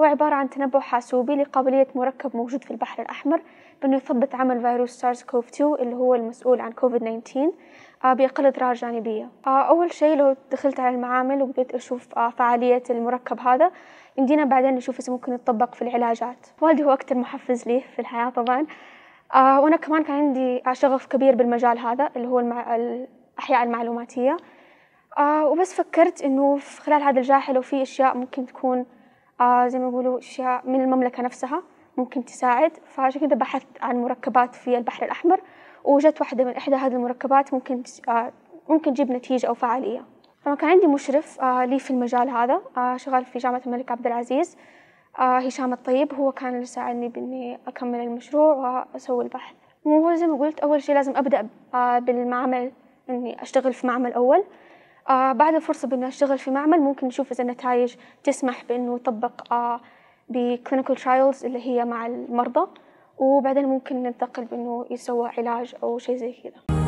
هو عبارة عن تنبؤ حاسوبي لقابلية مركب موجود في البحر الأحمر بأنه يثبت عمل فيروس سارس كوف 2 اللي هو المسؤول عن كوفيد 19 بأقل أضرار جانبية آه، أول شيء لو دخلت على المعامل وبدأت أشوف آه، فعالية المركب هذا يمدينا بعدين نشوف إذا ممكن يتطبق في العلاجات والدي هو أكثر محفز لي في الحياة طبعا آه، وأنا كمان كان عندي شغف كبير بالمجال هذا اللي هو الأحياء المعلوماتية آه وبس فكرت إنه في خلال هذا الجائحة لو في أشياء ممكن تكون آه زي ما يقولوا أشياء من المملكة نفسها ممكن تساعد فعشان كذا بحثت عن مركبات في البحر الأحمر وجت واحدة من إحدى هذه المركبات ممكن آه ممكن تجيب نتيجة أو فعالية فما كان عندي مشرف آه لي في المجال هذا آه شغال في جامعة الملك عبد العزيز آه هشام الطيب هو كان اللي ساعدني بإني أكمل المشروع وأسوي البحث وزي ما قلت أول شيء لازم أبدأ آه، بالمعمل إني أشتغل في معمل أول آه بعد الفرصة بإنه أشتغل في معمل ممكن نشوف إذا النتائج تسمح بإنه يطبق آه بكلينيكال ترايلز اللي هي مع المرضى وبعدين ممكن ننتقل بإنه يسوى علاج أو شيء زي كذا